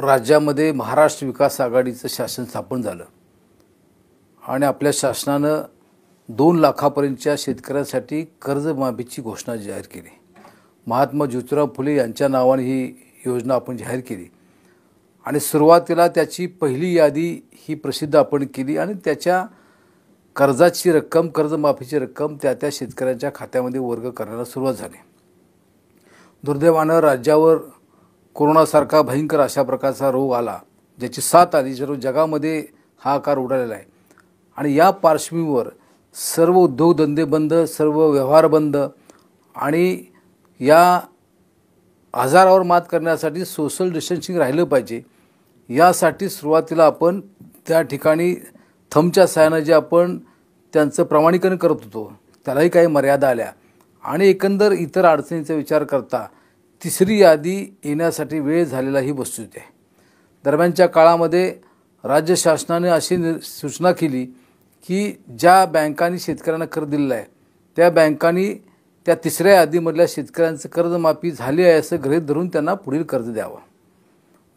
राज्यामध्ये महाराष्ट्र विकास आघाडीचं शासन स्थापन झालं आणि आपल्या शासनानं दोन लाखापर्यंतच्या शेतकऱ्यांसाठी कर्जमाफीची घोषणा जाहीर केली महात्मा ज्योतिराव फुले यांच्या नावाने ही योजना आपण जाहीर केली आणि सुरुवातीला त्याची पहिली यादी ही प्रसिद्ध आपण केली आणि त्याच्या कर्जाची रक्कम कर्जमाफीची रक्कम त्या त्या शेतकऱ्यांच्या खात्यामध्ये वर्ग करायला सुरुवात झाली दुर्दैवानं राज्यावर कोरोनासारखा भयंकर अशा प्रकारचा रोग आला ज्याची साथ आली सर्व जगामध्ये हा आकार उडालेला आहे आणि या पार्श्वभूमीवर सर्व उद्योगधंदे बंद सर्व व्यवहार बंद आणि या आजारावर मात करण्यासाठी सोशल डिस्टन्सिंग राहिलं पाहिजे यासाठी सुरुवातीला आपण त्या ठिकाणी थमच्या सहाय्यानं जे आपण त्यांचं प्रमाणीकरण करत होतो त्यालाही काही मर्यादा आल्या आणि एकंदर इतर अडचणीचा विचार करता तिसरी यादी येण्यासाठी वेळ ही वस्तू आहे दरम्यानच्या काळामध्ये राज्य शासनाने अशी नि सूचना केली की ज्या बँकांनी शेतकऱ्यांना कर्ज दिलेलं आहे त्या बँकांनी त्या तिसऱ्या यादीमधल्या शेतकऱ्यांचं कर्जमाफी झाली आहे असं गृहित धरून त्यांना पुढील कर्ज द्यावं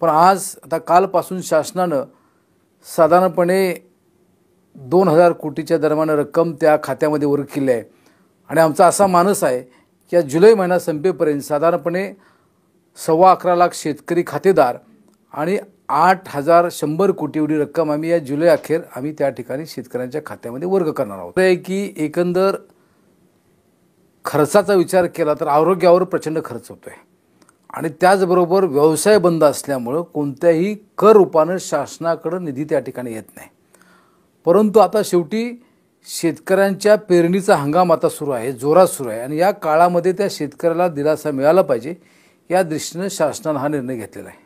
पण आज आता कालपासून शासनानं साधारणपणे दोन हजार कोटीच्या दरम्यान रक्कम त्या खात्यामध्ये वर्ग केली आहे आणि आमचा असा मानस आहे या जुलै महिना संपेपर्यंत साधारणपणे सव्वा अकरा लाख शेतकरी खातेदार आणि आठ हजार शंभर कोटी एवढी रक्कम आम्ही या जुलै अखेर आम्ही त्या ठिकाणी शेतकऱ्यांच्या खात्यामध्ये वर्ग करणार आहोत आहे की एकंदर खर्चाचा विचार केला तर आरोग्यावर प्रचंड खर्च होतो आहे आणि त्याचबरोबर व्यवसाय बंद असल्यामुळं कोणत्याही कर रूपानं शासनाकडं निधी त्या ठिकाणी येत नाही परंतु आता शेवटी शेतकऱ्यांच्या पेरणीचा हंगाम आता सुरू आहे जोरात सुरू आहे आणि या काळामध्ये त्या शेतकऱ्याला दिलासा मिळाला पाहिजे या दृष्टीनं शासनानं हा निर्णय घेतलेला आहे